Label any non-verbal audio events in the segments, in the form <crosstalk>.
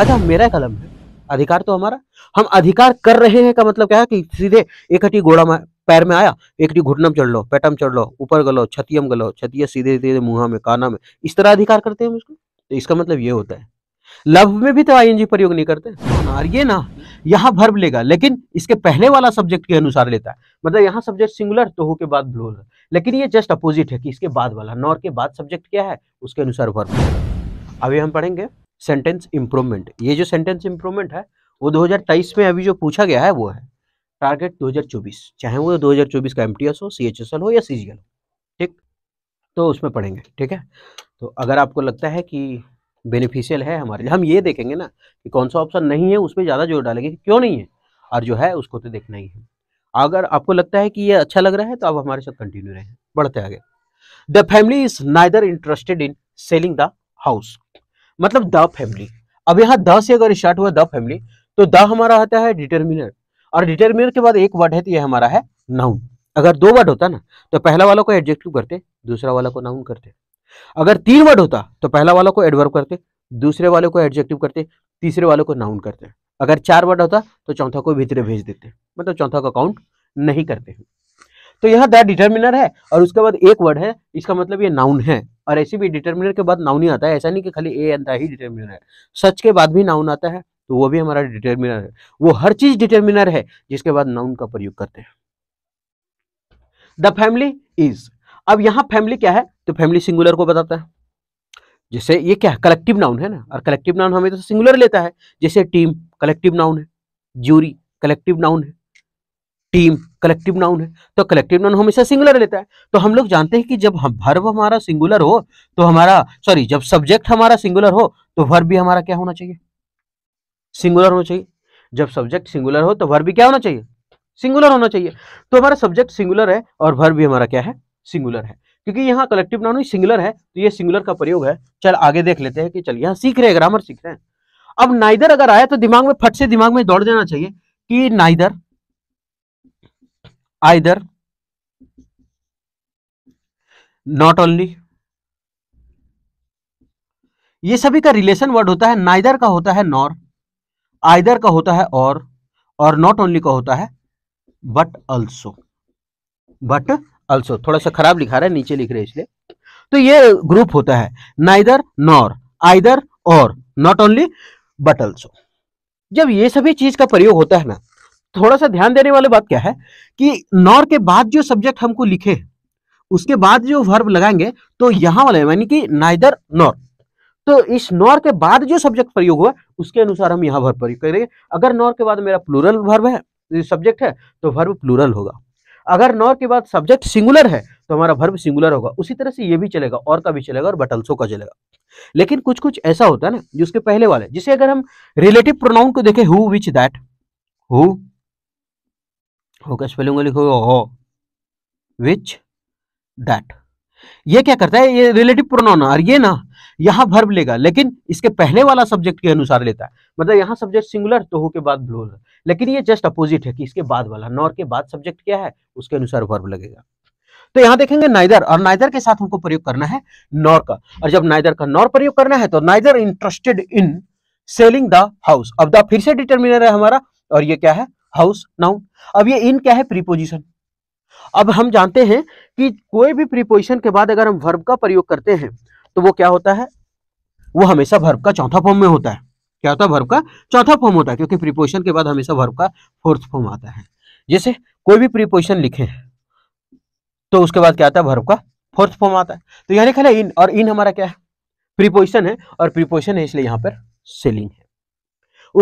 अच्छा मेरा कलम है अधिकार तो हमारा हम अधिकार कर रहे हैं का मतलब क्या है कि सीधे एक हटी घोड़ा पैर में आया एक हटी घुटनम चढ़ लो पेटम चढ़ लो ऊपर गलो छतियम गलो छतिया सीधे सीधे मुहा में काना में इस तरह अधिकार करते हैं उसको तो इसका मतलब ये होता है लव में भी तो आईएनजी प्रयोग नहीं करते और ये ना यहाँ भर्ब लेगा लेकिन इसके पहले वाला सब्जेक्ट के अनुसार लेता है मतलब यहाँ सब्जेक्ट सिंगुलर तो हो के बाद ब्लोल लेकिन ये जस्ट अपोजिट है कि इसके बाद वाला नॉर के बाद सब्जेक्ट क्या है उसके अनुसार भर्ब अभी हम पढ़ेंगे सेंटेंस इम्प्रूवमेंट ये जो सेंटेंस इम्प्रूवमेंट है वो 2023 में अभी जो पूछा गया है वो है टारगेट 2024 चाहे वो 2024 का एम हो सी हो या सी हो ठीक तो उसमें पढ़ेंगे ठीक है तो अगर आपको लगता है कि बेनिफिशियल है हमारे लिए हम ये देखेंगे ना कि कौन सा ऑप्शन नहीं है उसमें ज़्यादा जोर डालेंगे क्यों नहीं है और जो है उसको तो देखना ही है अगर आपको लगता है कि ये अच्छा लग रहा है तो आप हमारे साथ कंटिन्यू रहें बढ़ते आगे the family is neither interested in selling the house मतलब द फैमिली अब यहाँ द से अगर स्टार्ट हुआ द फैमिली तो द हमारा होता है डिटर्मिनर और डिटर्मिनर के बाद एक वर्ड है तो ये हमारा है नाउन अगर दो वर्ड होता ना तो पहला वाला को एडजेक्टिव करते दूसरा वाला को नाउन करते अगर तीन वर्ड होता तो पहला वाला को एडवर्ब करते दूसरे वाले को एडजेक्टिव करते तीसरे वाले को नाउन करते अगर चार वर्ड होता तो चौथा को भीतरे भेज देते मतलब चौथा का काउंट नहीं करते हैं तो यहाँ दैट डिटर्मिनर है और उसके बाद एक वर्ड है इसका मतलब ये नाउन है और ऐसे भी डिटर्मिनर के बाद नाउन ही आता है ऐसा नहीं कि खाली ए एंड ही डिटर्मिनर है सच के बाद भी नाउन आता है तो वो भी हमारा डिटर्मिनर है वो हर चीज डिटर्मिनर है जिसके बाद नाउन का प्रयोग करते हैं द फैमिली इज अब यहाँ फैमिली क्या है तो फैमिली सिंगुलर को बताता है जैसे ये क्या है कलेक्टिव नाउन है ना और कलेक्टिव नाउन हमें तो सिंगुलर लेता है जैसे टीम कलेक्टिव नाउन है ज्यूरी कलेक्टिव नाउन है टीम कलेक्टिव नाउन है तो कलेक्टिव नाउन हमेशा सिंगुलर लेता है तो हम लोग जानते हैं कि जब हम वर्ब हमारा सिंगुलर हो तो हमारा सॉरी जब सब्जेक्ट हमारा सिंगुलर हो तो वर्ब भी हमारा क्या होना चाहिए सिंगुलर होना चाहिए जब सब्जेक्ट सिंगुलर हो तो वर्ब भी क्या होना चाहिए सिंगुलर होना चाहिए तो हमारा सब्जेक्ट सिंगुलर है और वर्ब भी हमारा क्या है सिंगुलर है क्योंकि यहाँ कलेक्टिव नाउन सिंगुलर है तो ये सिंगुलर का प्रयोग है चल आगे देख लेते हैं कि चल यहाँ सीख रहे हैं ग्रामर सीख रहे हैं अब नाइदर अगर आया तो दिमाग में फट से दिमाग में दौड़ जाना चाहिए कि नाइदर either not only ये सभी का रिलेशन वर्ड होता है नाइदर का होता है नॉर आइदर का होता है और और नॉट ओनली का होता है बट अल्सो बट अल्सो थोड़ा सा खराब लिखा रहा है नीचे लिख रहे इसलिए तो ये ग्रुप होता है नाइदर नॉर आइदर और नॉट ओनली बट अल्सो जब ये सभी चीज का प्रयोग होता है ना थोड़ा सा ध्यान देने वाली बात क्या है कि नॉर के बाद जो सब्जेक्ट हमको लिखे उसके बाद जो वर्ब लगाएंगे तो यहां वाले यानी कि नाइदर नॉर तो इस नॉर के बाद जो सब्जेक्ट प्रयोग हुआ उसके अनुसार हम यहां वर्ब प्रयोग करेंगे अगर नॉर के बाद मेरा प्लूरल वर्ब है सब्जेक्ट है तो वर्ब प्लूरल होगा अगर नॉर के बाद सब्जेक्ट सिंगुलर है तो हमारा वर्ब सिंगुलर होगा उसी तरह से ये भी चलेगा और का भी चलेगा और बटल्सो का चलेगा लेकिन कुछ कुछ ऐसा होता है ना जिसके पहले वाले जिसे अगर हम रिलेटिव प्रोनाउन को देखें who which that who okay spelling लिखोगे हो विच दैट ये क्या करता है ये रिलेटिव प्रोनाउन और ये ना यहां भर्ब लेगा लेकिन इसके पहले वाला सब्जेक्ट के अनुसार लेता है मतलब यहां सब्जेक्ट सिंगुलर तो हो के बाद ब्लोर लेकिन ये जस्ट अपोजिट है कि इसके बाद वाला नॉर के बाद सब्जेक्ट क्या है उसके अनुसार वर्ब लगेगा तो यहां देखेंगे नाइदर और नाइदर के साथ हमको प्रयोग करना है नॉर का और जब नाइदर का नॉर प्रयोग करना है तो neither interested in selling the house अब द फिर से डिटर्मिनर है हमारा और ये क्या है हाउस नाउन अब ये इन क्या है प्रीपोजिशन अब हम जानते हैं कि कोई भी प्रीपोजिशन के बाद अगर हम वर्ब का प्रयोग करते हैं तो वो क्या होता है वो हमेशा वर्ब का चौथा फॉर्म में होता है क्या होता है वर्ब का चौथा फॉर्म होता है क्योंकि प्रीपोजिशन के बाद हमेशा वर्ब का फोर्थ फॉर्म आता है जैसे कोई भी प्रीपोजिशन लिखे तो उसके बाद क्या आता है वर्ब का फोर्थ फॉर्म आता है तो यहां लिखा है इन और इन हमारा क्या है प्रीपोजिशन है और प्रीपोजिशन है इसलिए यहां पर सेलिंग है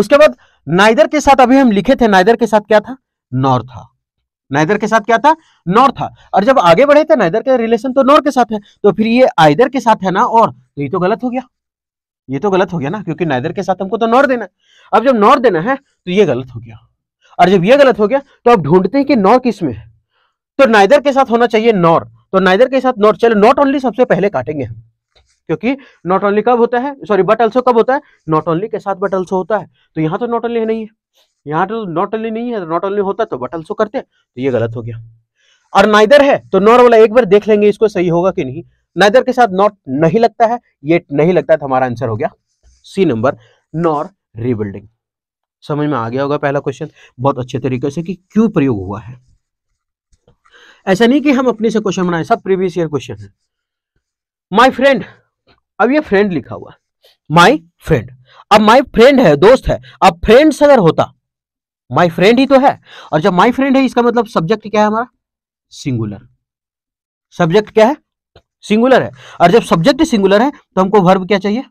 उसके बाद नाइदर के साथ अभी हम लिखे थे नाइदर के साथ क्या था नॉर था नाइदर के साथ क्या था नॉर था और जब आगे बढ़े थे नाइदर का रिलेशन तो नॉर के साथ है तो फिर ये आइदर के साथ है ना और तो ये तो गलत हो गया ये तो गलत हो गया ना क्योंकि नाइदर के साथ हमको तो नॉर देना है अब जब नॉर देना है तो ये गलत हो गया और जब ये गलत हो गया तो आप ढूंढते हैं कि नॉर किस में है तो नाइदर के साथ होना चाहिए नॉर तो नाइदर के साथ नॉर चलो नॉट ओनली सबसे पहले काटेंगे हम क्योंकि नॉट ओनली कब होता है सॉरी बट अल्सो कब होता है नॉट ओनली के साथ बट अल्सो होता है तो यहाँ तो नॉट ओनली नहीं है यहाँ तो नॉट ओनली नहीं है नॉट तो ओनली होता तो बट अल्सो करते हैं तो ये गलत हो गया और नाइदर है तो नॉर वाला एक बार देख लेंगे इसको सही होगा कि नहीं नाइदर के साथ नॉट नहीं लगता है ये नहीं लगता है तो हमारा आंसर हो गया सी नंबर नॉर रिबिल्डिंग समझ में आ गया होगा पहला क्वेश्चन बहुत अच्छे तरीके से कि क्यों प्रयोग हुआ है ऐसा नहीं कि हम अपने से क्वेश्चन बनाए सब प्रीवियस ईयर क्वेश्चन है माई फ्रेंड अब ये फ्रेंड लिखा हुआ माई फ्रेंड अब माई फ्रेंड है दोस्त है अब फ्रेंड्स अगर होता माई फ्रेंड ही तो है और जब माई फ्रेंड है इसका मतलब सब्जेक्ट क्या है हमारा सिंगुलर सब्जेक्ट क्या है सिंगुलर है और जब सब्जेक्ट सिंगुलर है तो हमको वर्ब क्या चाहिए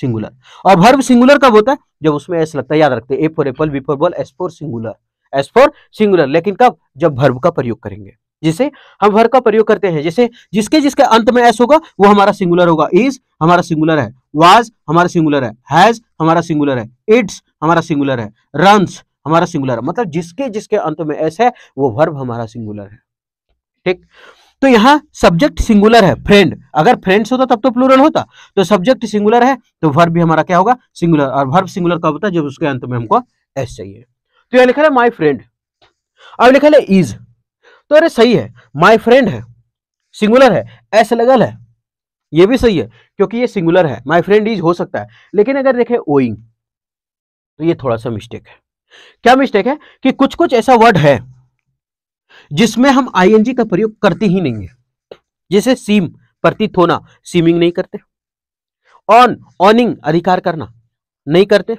सिंगुलर और वर्ब सिंगुलर कब होता है जब उसमें एस लगता है याद रखते हैं A for apple B for ball S for singular S for singular लेकिन कब जब वर्ब का प्रयोग करेंगे जिसे हम वर्ग का प्रयोग करते हैं जैसे जिसके जिसके अंत में एस होगा वो हमारा सिंगुलर होगा इज हमारा सिंगुलर है वाज हमारा सिंगुलर है हैज हमारा सिंगुलर है इट्स हमारा सिंगुलर है रंस हमारा सिंगुलर है मतलब जिसके जिसके अंत में एस है वो वर्ब हमारा सिंगुलर है ठीक तो यहाँ सब्जेक्ट सिंगुलर है फ्रेंड अगर फ्रेंड्स होता तब तो प्लूरल होता तो सब्जेक्ट सिंगुलर है तो वर्ब भी हमारा क्या होगा सिंगुलर और वर्ब सिंगुलर कब होता है जब उसके अंत में हमको एस चाहिए तो यह लिखा है माई फ्रेंड अब लिखा है इज तो अरे सही है माई फ्रेंड है सिंगुलर है एस लगल है ये भी सही है क्योंकि ये सिंगुलर है माई फ्रेंड इज हो सकता है लेकिन अगर देखें ओइंग तो ये थोड़ा सा मिस्टेक है क्या मिस्टेक है कि कुछ कुछ ऐसा वर्ड है जिसमें हम आईएनजी का प्रयोग करते ही नहीं है जैसे सीम प्रतीत होना सीमिंग नहीं करते ऑन ऑनिंग अधिकार करना नहीं करते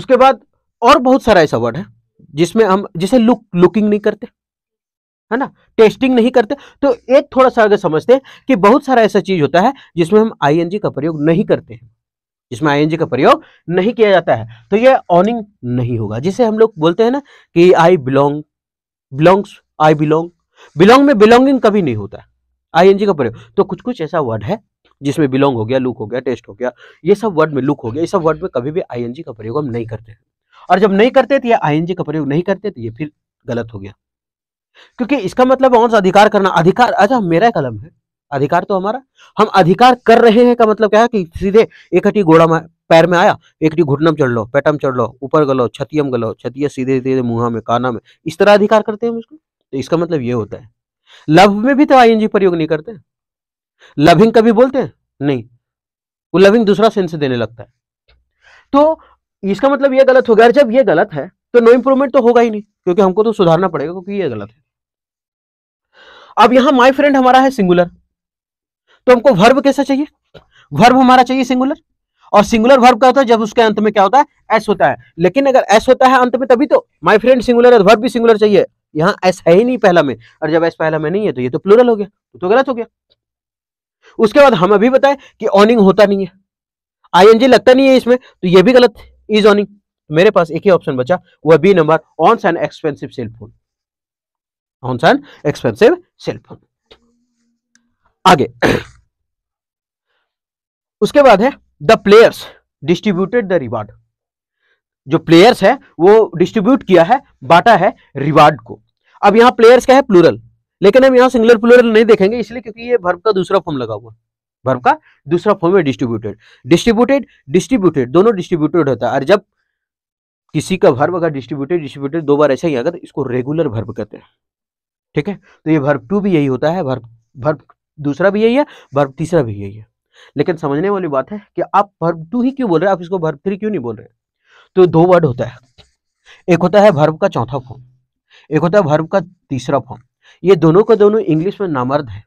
उसके बाद और बहुत सारा ऐसा वर्ड है जिसमें हम जिसे लुक लुकिंग नहीं करते है ना टेस्टिंग नहीं करते तो एक थोड़ा सा अगर समझते हैं कि बहुत सारा ऐसा चीज होता है जिसमें हम आईएनजी का प्रयोग नहीं करते हैं जिसमें आईएनजी का प्रयोग नहीं किया जाता है तो ये ऑनिंग नहीं होगा जिसे हम लोग बोलते हैं ना कि I belong belongs I belong belong में बिलोंगिंग कभी नहीं होता आईएनजी का प्रयोग तो कुछ कुछ ऐसा वर्ड है जिसमें बिलोंग हो गया लुक हो गया टेस्ट हो गया ये सब वर्ड में लुक हो गया ये सब वर्ड में कभी भी आईएनजी का प्रयोग हम नहीं करते हैं और जब नहीं करते तो या आईएनजी का प्रयोग नहीं करते तो ये फिर गलत हो गया क्योंकि इसका मतलब कौन अधिकार करना अधिकार अच्छा मेरा कलम है अधिकार तो हमारा हम अधिकार कर रहे हैं का मतलब क्या है कि सीधे एक हटी घोड़ा में पैर में आया एक हटी घुटनम चढ़ लो पेटम चढ़ लो ऊपर गलो छतियम गलो छतिया सीधे सीधे मुहा में काना में इस तरह अधिकार करते हैं हम उसको तो इसका मतलब ये होता है लव में भी तो आईएनजी प्रयोग नहीं करते लविंग कभी बोलते हैं नहीं वो लविंग दूसरा सेंस देने लगता है तो इसका मतलब ये गलत हो गया जब ये गलत है तो नो इंप्रूवमेंट तो होगा ही नहीं क्योंकि हमको तो सुधारना पड़ेगा क्योंकि ये गलत है अब यहां माई फ्रेंड हमारा है सिंगुलर तो हमको वर्ब कैसा चाहिए वर्ब हमारा चाहिए सिंगुलर और सिंगुलर वर्ब क्या होता है जब उसके अंत में क्या होता है एस होता है लेकिन अगर एस होता है अंत में तभी तो माई फ्रेंड सिंगुलर है वर्ब भी सिंगुलर चाहिए यहां एस है ही नहीं पहला में और जब एस पहला में नहीं है तो ये तो प्लुरल हो गया तो, तो गलत हो गया उसके बाद हम अभी बताएं कि ऑनिंग होता नहीं है आईएनजी लगता नहीं है इसमें तो ये भी गलत है इज ऑनिंग मेरे पास एक ही ऑप्शन बचा वह B number owns and expensive cellphone owns and expensive cellphone आगे उसके बाद है the players distributed the reward जो प्लेयर्स है वो डिस्ट्रीब्यूट किया है बांटा है रिवार्ड को अब यहां प्लेयर्स का है प्लूरल लेकिन हम यहां सिंगुलर प्लूरल नहीं देखेंगे इसलिए क्योंकि ये भर्ब का दूसरा फॉर्म लगा हुआ है वर्ब का दूसरा फॉर्म है डिस्ट्रीब्यूटेड डिस्ट्रीब्यूटेड डिस्ट्रीब्यूटेड दोनों डिस्ट्रीब्यूटेड होता है और जब किसी का वर्ब अगर डिस्ट्रीब्यूटेड डिस्ट्रीब्यूटेड दो बार ऐसा ही आएगा तो इसको रेगुलर वर्ब कहते हैं ठीक है तो ये वर्ब टू भी यही होता है वर्ब वर्ब दूसरा भी यही है वर्ब तीसरा भी यही है लेकिन समझने वाली बात है कि आप वर्ब टू ही क्यों बोल रहे हैं आप इसको वर्ब थ्री क्यों नहीं बोल रहे तो दो वर्ड होता है एक होता है वर्ब का चौथा फॉर्म एक होता है वर्ब का तीसरा फॉर्म ये दोनों का दोनों इंग्लिश में नामर्द है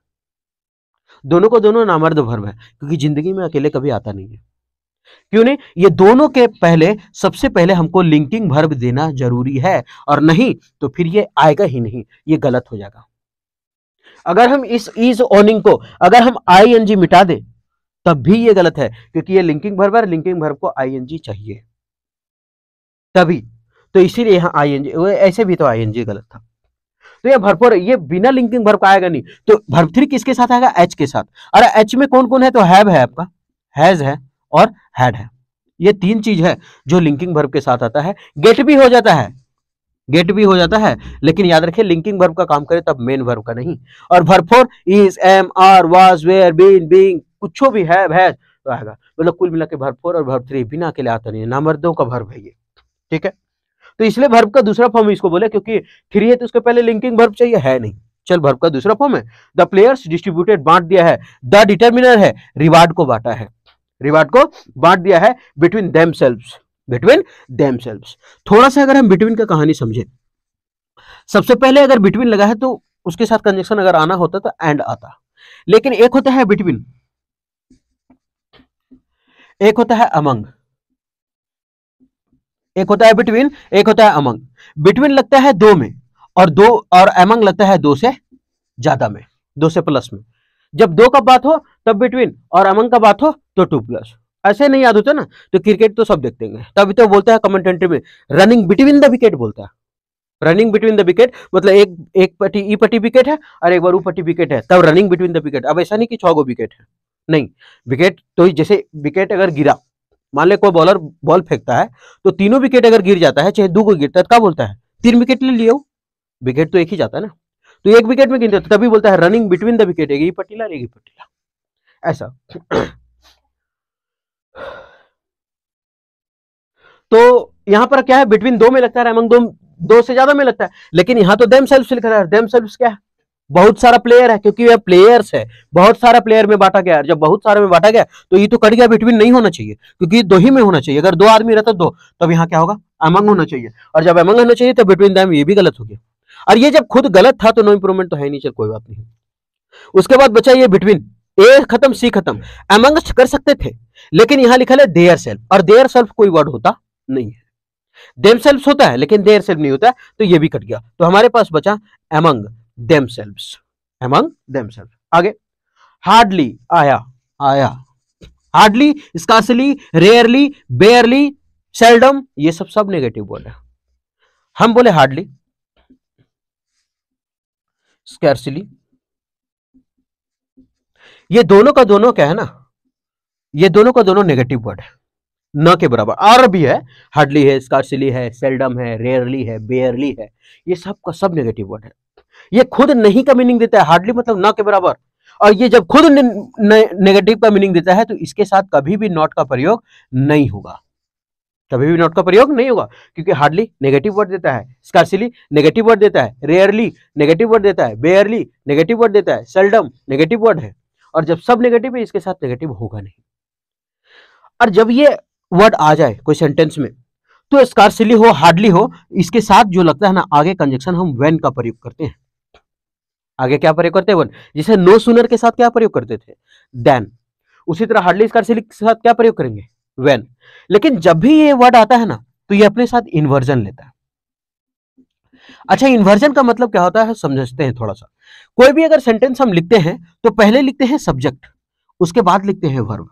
दोनों को दोनों नामर्द भर्म है क्योंकि जिंदगी में अकेले कभी आता नहीं है क्यों नहीं ये दोनों के पहले सबसे पहले हमको लिंकिंग भर्ब देना जरूरी है और नहीं तो फिर ये आएगा ही नहीं ये गलत हो जाएगा अगर हम इस इज ओनिंग को अगर हम आई एन जी मिटा दें तब भी ये गलत है क्योंकि ये लिंकिंग भर्ब है लिंकिंग भर्ब को आई एन जी चाहिए तभी तो इसीलिए यहां आई एन जी ऐसे भी तो आई एन जी गलत था तो ये भरपूर ये बिना लिंकिंग भर्व का आएगा नहीं तो भर थ्री किसके साथ आएगा एच के साथ अरे एच में कौन कौन है तो हैव है आपका हैज है और हैड है ये तीन चीज है जो लिंकिंग भर्व के साथ आता है गेट भी हो जाता है गेट भी हो जाता है लेकिन याद रखिए लिंकिंग भर्व का काम करे तब मेन भर्व का नहीं और भरफोर is am are was were been being कुछ भी है भैज तो आएगा मतलब कुल मिला के और भर थ्री बिना के लिए आता नहीं है दो का भर्व है ये ठीक है तो इसलिए भर्व का दूसरा फॉर्म इसको बोले क्योंकि थ्री है तो उसके पहले लिंकिंग भर्व चाहिए है नहीं चल भर्व का दूसरा फॉर्म है द प्लेयर्स डिस्ट्रीब्यूटेड बांट दिया है द डिटर्मिनर है रिवार्ड को बांटा है रिवार्ड को बांट दिया है बिटवीन देम बिटवीन देम थोड़ा सा अगर हम बिटवीन का कहानी समझे सबसे पहले अगर बिटवीन लगा है तो उसके साथ कंजेक्शन अगर आना होता तो एंड आता लेकिन एक होता है बिटवीन एक होता है अमंग एक होता है बिटवीन एक होता है अमंग बिटवीन लगता है दो में और दो और अमंग लगता है दो से ज्यादा में दो से प्लस में जब दो का बात हो तब बिटवीन और अमंग का बात हो तो टू प्लस ऐसे नहीं याद होता ना तो क्रिकेट तो सब देखते हैं तभी तो बोलता है कमेंट में रनिंग बिटवीन द विकेट बोलता है रनिंग बिटवीन द विकेट मतलब एक एक पट्टी ई पट्टी विकेट है और एक बार ऊ पटी विकेट है तब रनिंग बिटवीन द विकेट अब ऐसा नहीं कि छो विकेट है नहीं विकेट तो जैसे विकेट अगर गिरा मान ले कोई बॉलर बॉल फेंकता है तो तीनों विकेट अगर गिर जाता है चाहे दो को गिरता है तो क्या बोलता है तीन विकेट ले लियो विकेट तो एक ही जाता है ना तो एक विकेट में गिनते तो तभी बोलता है रनिंग बिटवीन द विकेट एक ही पटीला एक ही पटीला ऐसा तो यहां पर क्या है बिटवीन दो में लगता है दो दो से ज्यादा में लगता है लेकिन यहां तो देम सेल्फ लिखा है देम सेल्फ क्या है बहुत सारा प्लेयर है क्योंकि वह प्लेयर्स है बहुत सारा प्लेयर में बांटा गया है जब बहुत सारे में बांटा गया तो ये तो कट गया बिटवीन नहीं होना चाहिए क्योंकि दो ही में होना चाहिए अगर दो आदमी रहता दो तब यहाँ क्या होगा अमंग होना चाहिए और जब अमंग होना चाहिए तो बिटवीन दैम ये भी गलत हो गया और ये जब खुद गलत था तो नो इंप्रूवमेंट तो है नहीं चल कोई बात नहीं उसके बाद बचा ये बिटवीन ए खत्म सी खत्म अमंग कर सकते थे लेकिन यहां लिखा है देयर सेल्फ और देयर सेल्फ कोई वर्ड होता नहीं है देम सेल्फ होता है लेकिन देयर सेल्फ नहीं होता है तो ये भी कट गया तो हमारे पास बचा अमंग themselves among themselves आगे hardly आया आया hardly scarcely rarely barely seldom ये सब सब नेगेटिव वर्ड है हम बोले hardly scarcely ये दोनों का दोनों क्या है ना ये दोनों का दोनों नेगेटिव वर्ड है न के बराबर और भी है हार्डली है स्कॉसिली है सेल्डम है रेयरली है बेयरली है ये सब का सब नेगेटिव वर्ड है ये खुद नहीं का मीनिंग देता है हार्डली मतलब ना के बराबर और ये जब खुद नेगेटिव का मीनिंग देता है तो इसके साथ कभी भी नॉट का प्रयोग नहीं होगा कभी भी नॉट का प्रयोग नहीं होगा क्योंकि हार्डली नेगेटिव वर्ड देता है स्कार्सिली नेगेटिव वर्ड देता है रेयरली नेगेटिव वर्ड देता है बेयरली नेगेटिव वर्ड देता है सेल्डम नेगेटिव वर्ड है और जब सब नेगेटिव है इसके साथ नेगेटिव होगा नहीं और जब ये वर्ड आ जाए कोई सेंटेंस में तो स्कार्सिली हो हार्डली हो इसके साथ जो लगता है ना आगे कंजेक्शन हम वैन का प्रयोग करते हैं आगे क्या प्रयोग करते हैं वन जिसे नो सुनर के साथ क्या प्रयोग करते थे देन उसी तरह हार्डली स्कार्सिली के साथ क्या प्रयोग करेंगे वेन लेकिन जब भी ये वर्ड आता है ना तो ये अपने साथ इन्वर्जन लेता है अच्छा इन्वर्जन का मतलब क्या होता है समझते हैं थोड़ा सा कोई भी अगर सेंटेंस हम लिखते हैं तो पहले लिखते हैं सब्जेक्ट उसके बाद लिखते हैं वर्ब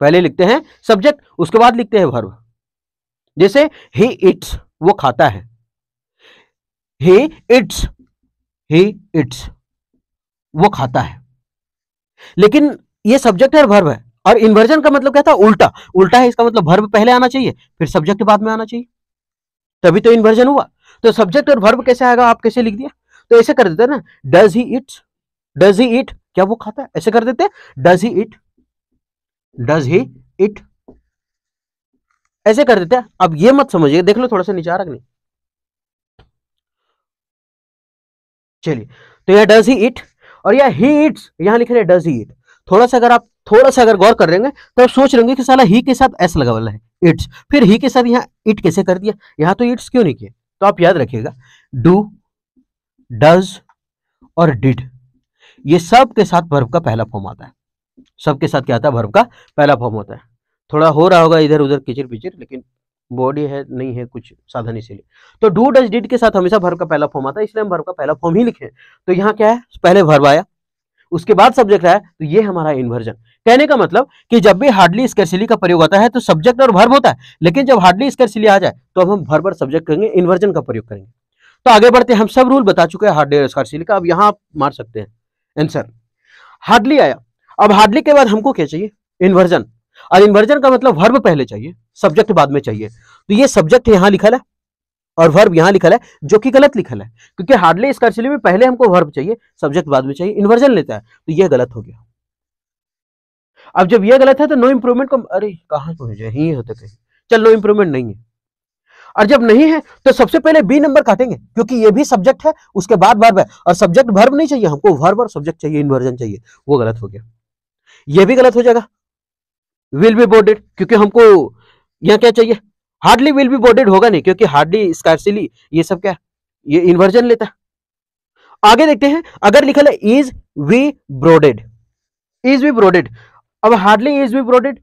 पहले लिखते हैं सब्जेक्ट उसके बाद लिखते हैं वर्ब जैसे ही इट्स वो खाता है ही इट्स ही इट्स वो खाता है लेकिन ये सब्जेक्ट और भर्व है और इन्वर्जन का मतलब क्या था उल्टा उल्टा है इसका मतलब भर्व पहले आना चाहिए फिर सब्जेक्ट बाद में आना चाहिए तभी तो इन्वर्जन हुआ तो सब्जेक्ट और भर्व कैसे आएगा आप कैसे लिख दिया तो ऐसे कर देते ना does he eats does he eat क्या वो खाता है ऐसे कर देते does he eat does he eat ऐसे कर देते अब ये मत समझिए देख लो थोड़ा सा नीचे आ चलिए तो यह डज ही इट और यह ही इट्स यहां लिख रहे डज ही इट थोड़ा सा अगर आप थोड़ा सा अगर गौर कर रहे तो आप सोच रहे कि साला ही के साथ एस लगा वाला है इट्स फिर ही के साथ यहाँ इट कैसे कर दिया यहां तो इट्स क्यों नहीं किया तो आप याद रखिएगा डू डज और डिड ये सब के साथ भर्व का पहला फॉर्म आता है सब के साथ क्या आता है भर्व का पहला फॉर्म होता है थोड़ा हो रहा होगा इधर उधर किचिर पिचिर लेकिन बॉडी है नहीं है कुछ साधन इसीलिए तो डू डज डिड के साथ हमेशा भर्व का पहला फॉर्म आता है इसलिए हम भर्व का पहला फॉर्म ही लिखे तो यहाँ क्या है पहले भर्व आया उसके बाद सब्जेक्ट आया तो ये हमारा इन्वर्जन कहने का मतलब कि जब भी हार्डली स्कर्सिली का प्रयोग आता है तो सब्जेक्ट और भर्व होता है लेकिन जब हार्डली स्कर्सिली आ जाए तो हम वर्ब और सब्जेक्ट करेंगे इन्वर्जन का प्रयोग करेंगे तो आगे बढ़ते हैं हम सब रूल बता चुके हैं हार्डली स्कर्सिली का अब यहाँ आप मार सकते हैं आंसर हार्डली आया अब हार्डली के बाद हमको क्या चाहिए इन्वर्जन और इन्वर्जन का मतलब वर्ब पहले चाहिए सब्जेक्ट बाद में चाहिए तो ये सब्जेक्ट यहां लिखल है और वर्ब यहां लिखल है जो कि गलत लिखल है क्योंकि हार्डली इस कार्य में पहले हमको वर्ब चाहिए सब्जेक्ट बाद में चाहिए इन्वर्जन लेता है तो यह गलत हो गया अब जब यह गलत है तो नो इम्प्रूवमेंट को अरे कहां पहुंच तो जाए यही होते तो कहीं चल नो इम्प्रूवमेंट नहीं है और जब नहीं है तो सबसे पहले बी नंबर काटेंगे क्योंकि ये भी सब्जेक्ट है उसके बाद वर्ब है और सब्जेक्ट वर्ब नहीं चाहिए हमको वर्ब और सब्जेक्ट चाहिए इन्वर्जन चाहिए वो गलत हो गया ये भी गलत हो जाएगा विल बी बोर्डेड क्योंकि हमको यहाँ क्या चाहिए हार्डली विल बी बोर्डेड होगा नहीं क्योंकि हार्डली स्कार्सिली ये सब क्या ये इन्वर्जन लेता आगे देखते हैं अगर लिखा है is we boarded is we boarded अब हार्डली इज वी ब्रोडेड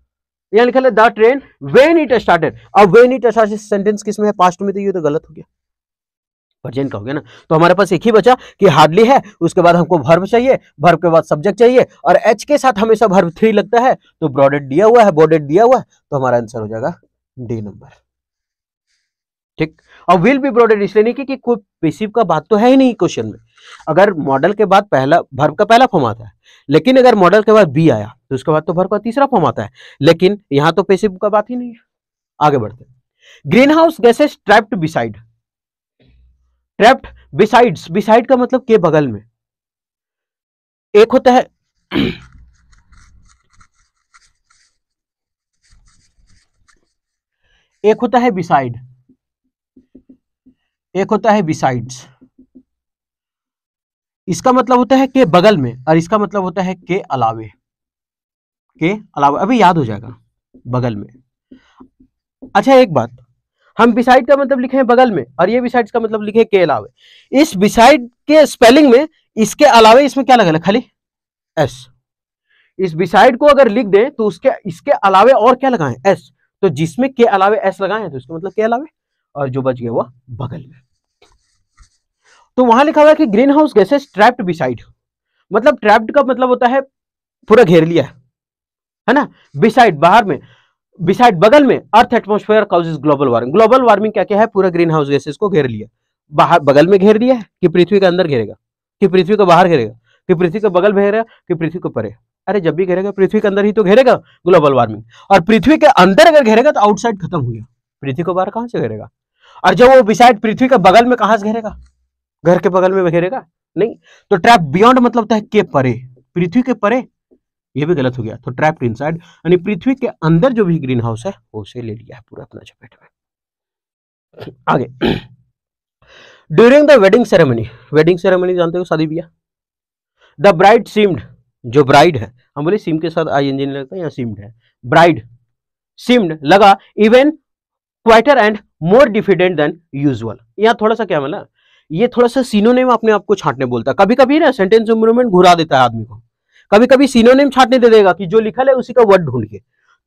यहाँ लिखा है the train when it started अब वेन इट स्टार्ट सेंटेंस किसमें है पास्ट में तो ये तो गलत हो गया वर्जन का हो गया ना तो हमारे पास एक ही बचा कि हार्डली है उसके बाद हमको भर्व चाहिए भर्व के बाद सब्जेक्ट चाहिए और एच के साथ हमेशा भर्व थ्री लगता है तो ब्रॉडेड दिया हुआ है बॉडेड दिया हुआ है तो हमारा आंसर हो जाएगा डी नंबर ठीक और विल बी ब्रॉडेड इसलिए नहीं कि, कोई पेसिव का बात तो है ही नहीं क्वेश्चन में अगर मॉडल के बाद पहला भर्व का पहला फॉर्म आता है लेकिन अगर मॉडल के बाद बी आया तो उसके बाद तो भर्व का तीसरा फॉर्म आता है लेकिन यहां तो पेसिव का बात ही नहीं है आगे बढ़ते greenhouse gases trapped beside trapped besides beside का मतलब के बगल में एक होता है <clears throat> एक होता है बिसाइड एक होता है बिसाइड्स इसका मतलब होता है के बगल में और इसका मतलब होता है के अलावे के अलावे अभी याद हो जाएगा बगल में अच्छा एक बात हम बिसाइड का मतलब लिखे हैं बगल में और ये बिसाइड का मतलब लिखे के अलावे इस बिसाइड के स्पेलिंग में इसके अलावे इसमें क्या लगा खाली एस इस बिसाइड को अगर लिख दें तो उसके इसके अलावे और क्या लगाएं एस तो जिसमें के अलावे एस लगाए तो इसका मतलब के अलावे और जो बच गया वह बगल में तो वहां लिखा हुआ है कि greenhouse gases trapped beside मतलब ट्रैप्ड का मतलब होता है पूरा घेर लिया है ना बिसाइड बाहर में बिसाइड बगल में earth atmosphere causes global warming global warming क्या क्या है पूरा ग्रीन हाउस गैसेज को घेर लिया बाहर बगल में घेर दिया है कि पृथ्वी के अंदर घेरेगा कि पृथ्वी को बाहर घेरेगा कि पृथ्वी के बगल में घेरेगा कि पृथ्वी को परे अरे जब भी घेरेगा पृथ्वी के अंदर ही तो घेरेगा ग्लोबल वार्मिंग और पृथ्वी के अंदर अगर घेरेगा तो आउटसाइड खत्म हो गया पृथ्वी को बाहर कहाँ से घेरेगा और जब वो बिसाइड पृथ्वी के बगल में कहाँ से घेरेगा घर के बगल में घेरेगा नहीं तो ट्रैप बियॉन्ड मतलब था के परे पृथ्वी के परे ये भी गलत हो गया तो ट्रैप्ड इनसाइड यानी पृथ्वी के अंदर जो भी ग्रीन हाउस है वो उसे ले लिया है पूरा अपना चपेट में आगे during the wedding ceremony wedding ceremony जानते हो शादी बिया द ब्राइड सीम्ड जो ब्राइड है हम बोले सिम के साथ आई एन इंजन लगता है या सिम्ड है ब्राइड सिम्ड लगा even quieter and more diffident than usual यहाँ थोड़ा सा क्या मतलब ये थोड़ा सा सीनोनेम अपने आप को छांटने बोलता है कभी कभी ना सेंटेंस इम्प्रूवमेंट घुरा देता है आदमी को कभी कभी सीनोनिम छाटने दे देगा कि जो लिखल है उसी का वर्ड ढूंढ के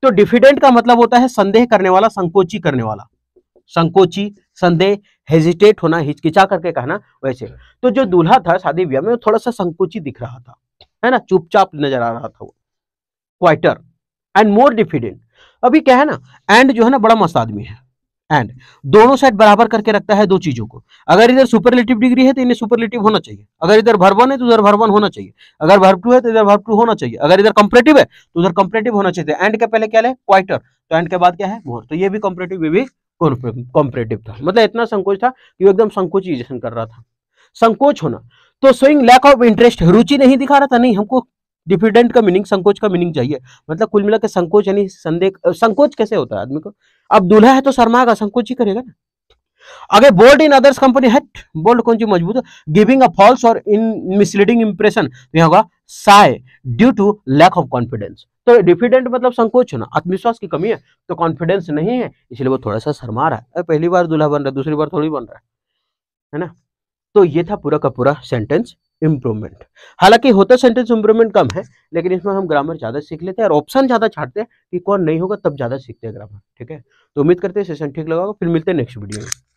तो डिफिडेंट का मतलब होता है संदेह करने वाला संकोची करने वाला संकोची संदेह हेजिटेट होना हिचकिचा करके कहना वैसे तो जो दूल्हा था शादी ब्याह में वो थोड़ा सा संकोची दिख रहा था है ना चुपचाप नजर आ रहा था वो क्वाइटर एंड मोर डिफिडेंट अभी क्या है ना एंड जो है ना बड़ा मस्त आदमी है एंड दोनों साइड बराबर करके रखता है दो चीजों को अगर इधर सुपरलेटिव डिग्री है तो इन्हें सुपरलेटिव होना चाहिए अगर इधर भर वन है तो उधर भर वन होना चाहिए अगर भर टू है तो इधर भर टू होना चाहिए अगर इधर कंपरेटिव है तो उधर कंपरेटिव होना चाहिए एंड के पहले क्या है क्वाइटर तो एंड के बाद क्या है मोर तो ये भी कॉम्परेटिव ये भी कॉम्परेटिव था मतलब इतना संकोच था कि एकदम संकोचीजेशन कर रहा था संकोच होना तो स्विंग लैक ऑफ इंटरेस्ट रुचि नहीं दिखा रहा था नहीं हमको डिफिडेंट का मीनिंग संकोच का मीनिंग चाहिए मतलब कुल मिला के संकोच यानी संदेह संकोच कैसे होता है आदमी को अब दूल्हा है तो शर्माएगा संकोच ही करेगा ना अगर बोल्ड इन अदर्स कंपनी है बोल्ड कौन सी मजबूत गिविंग अ फॉल्स और इन मिसलीडिंग इंप्रेशन यह होगा shy due to lack of confidence तो डिफिडेंट मतलब संकोच है ना आत्मविश्वास की कमी है तो कॉन्फिडेंस नहीं है इसलिए वो थोड़ा सा शर्मा रहा है पहली बार दूल्हा बन रहा है दूसरी बार थोड़ी बन रहा है है ना तो ये था पूरा का पूरा सेंटेंस इम्प्रूवमेंट हालांकि होता सेंटेंस इम्प्रूवमेंट कम है लेकिन इसमें हम ग्रामर ज़्यादा सीख लेते हैं और ऑप्शन ज़्यादा छाटते हैं कि कौन नहीं होगा तब ज़्यादा सीखते हैं ग्रामर ठीक है तो उम्मीद करते हैं सेशन ठीक लगा फिर मिलते हैं नेक्स्ट वीडियो में